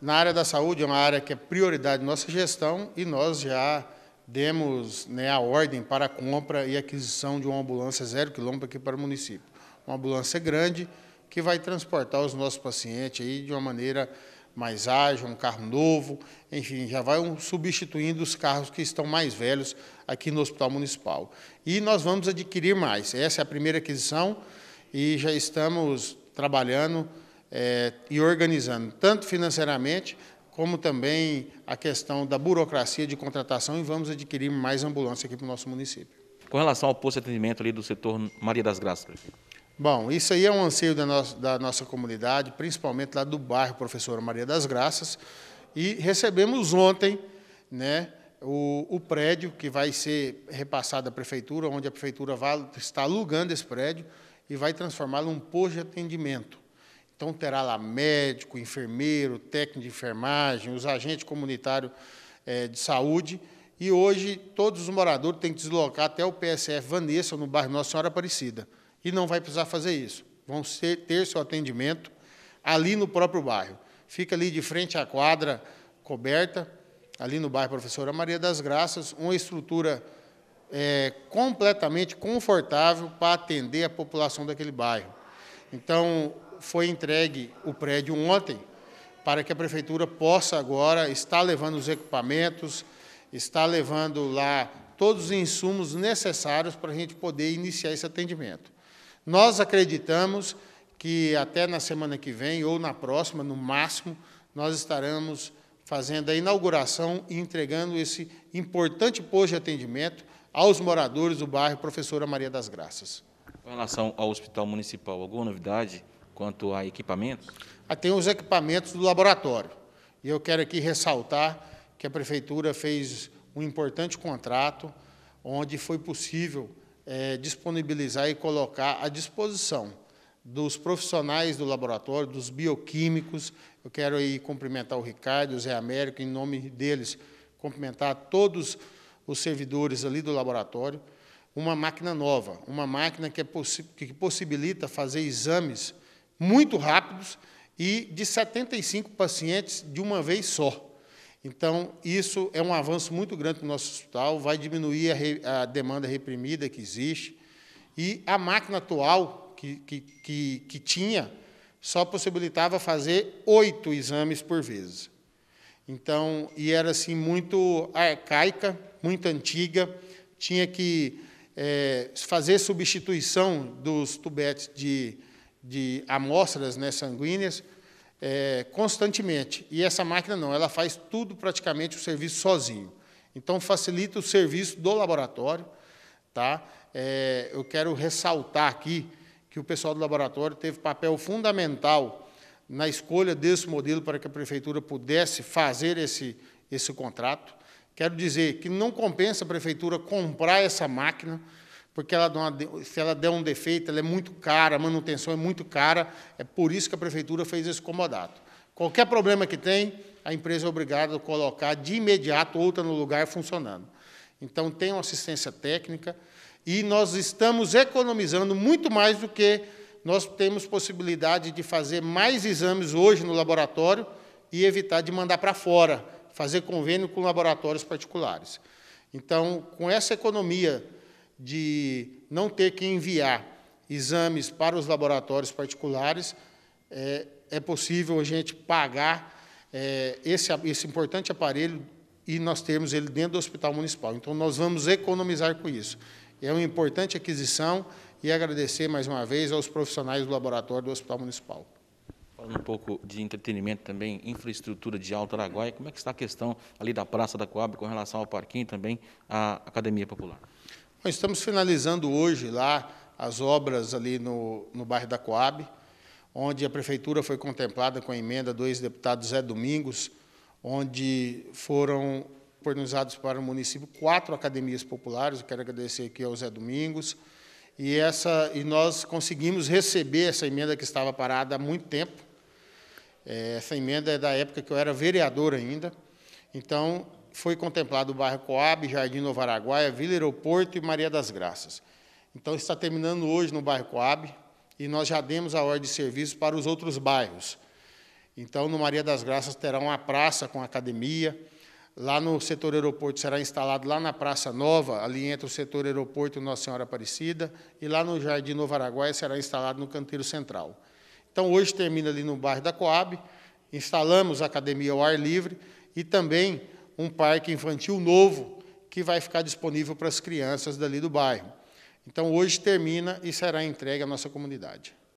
na área da saúde, é uma área que é prioridade nossa gestão e nós já demos né, a ordem para a compra e aquisição de uma ambulância zero quilômetro aqui para o município. Uma ambulância grande que vai transportar os nossos pacientes aí de uma maneira mais ágil, um carro novo, enfim, já vai um, substituindo os carros que estão mais velhos aqui no Hospital Municipal. E nós vamos adquirir mais. Essa é a primeira aquisição e já estamos trabalhando é, e organizando, tanto financeiramente como também a questão da burocracia de contratação e vamos adquirir mais ambulância aqui para o nosso município. Com relação ao posto de atendimento ali do setor Maria das Graças, Bom, isso aí é um anseio da nossa, da nossa comunidade, principalmente lá do bairro Professora Maria das Graças, e recebemos ontem né, o, o, prédio que vai ser repassado à prefeitura, onde a prefeitura vai, está alugando esse prédio e vai transformá-lo em um posto de atendimento. Então, terá lá médico, enfermeiro, técnico de enfermagem, os agentes comunitários é, de saúde. E hoje, todos os moradores têm que deslocar até o PSF Vanessa, no bairro Nossa Senhora Aparecida. E não vai precisar fazer isso. Vão ser, ter seu atendimento ali no próprio bairro. Fica ali de frente à quadra coberta, ali no bairro Professora Maria das Graças, uma estrutura é, completamente confortável para atender a população daquele bairro. Então, foi entregue o prédio ontem, para que a prefeitura possa agora estar levando os equipamentos, está levando lá todos os insumos necessários para a gente poder iniciar esse atendimento. Nós acreditamos que até na semana que vem ou na próxima, no máximo, nós estaremos fazendo a inauguração e entregando esse importante posto de atendimento aos moradores do bairro Professora Maria das Graças. Com relação ao Hospital Municipal, alguma novidade? quanto a equipamentos? Ah, tem os equipamentos do laboratório. E eu quero aqui ressaltar que a Prefeitura fez um importante contrato onde foi possível é, disponibilizar e colocar à disposição dos profissionais do laboratório, dos bioquímicos. Eu quero aí cumprimentar o Ricardo, o Zé Américo, em nome deles, cumprimentar todos os servidores ali do laboratório. Uma máquina nova, uma máquina que, é possi que possibilita fazer exames muito rápidos e de 75 pacientes de uma vez só. Então, isso é um avanço muito grande para o nosso hospital, vai diminuir a, re, a demanda reprimida que existe. E a máquina atual que, que, que, que tinha só possibilitava fazer oito exames por vez. Então, e era assim muito arcaica, muito antiga, tinha que é, fazer substituição dos tubetes de de amostras né, sanguíneas é, constantemente. E essa máquina não, ela faz tudo praticamente o serviço sozinho. Então facilita o serviço do laboratório, tá? É, eu quero ressaltar aqui que o pessoal do laboratório teve papel fundamental na escolha desse modelo para que a prefeitura pudesse fazer esse, esse contrato. Quero dizer que não compensa a prefeitura comprar essa máquina porque ela uma, se ela der um defeito, ela é muito cara, a manutenção é muito cara, é por isso que a prefeitura fez esse comodato. Qualquer problema que tem, a empresa é obrigada a colocar de imediato outra no lugar funcionando. Então, tem uma assistência técnica e nós estamos economizando muito mais do que nós temos possibilidade de fazer mais exames hoje no laboratório e evitar de mandar para fora, fazer convênio com laboratórios particulares. Então, com essa economia de não ter que enviar exames para os laboratórios particulares, é, é possível a gente pagar é, esse, esse importante aparelho e nós termos ele dentro do hospital municipal. Então, nós vamos economizar com isso. É uma importante aquisição e agradecer mais uma vez aos profissionais do laboratório do Hospital Municipal. Falando um pouco de entretenimento também, infraestrutura de Alto Araguaia, como é que está a questão ali da Praça da Coab com relação ao parquinho e também à Academia Popular? Nós estamos finalizando hoje lá as obras ali no, no bairro da Coab, onde a prefeitura foi contemplada com a emenda do ex-deputado Zé Domingos, onde foram oportunizados para o município quatro academias populares, eu quero agradecer aqui ao Zé Domingos, e, essa, e nós conseguimos receber essa emenda que estava parada há muito tempo, é, essa emenda é da época que eu era vereador ainda, então foi contemplado o bairro Coab, Jardim Novo Araguaia, Vila Aeroporto e Maria das Graças. Então está terminando hoje no bairro Coab e nós já demos a ordem de serviço para os outros bairros. Então, no Maria das Graças terá uma praça com academia. Lá no setor aeroporto será instalado lá na Praça Nova, ali entre o setor aeroporto e Nossa Senhora Aparecida, e lá no Jardim Novo Araguaia será instalado no canteiro central. Então, hoje termina ali no bairro da Coab, instalamos a academia ao ar livre e também um parque infantil novo que vai ficar disponível para as crianças dali do bairro. Então, hoje termina e será entregue à nossa comunidade.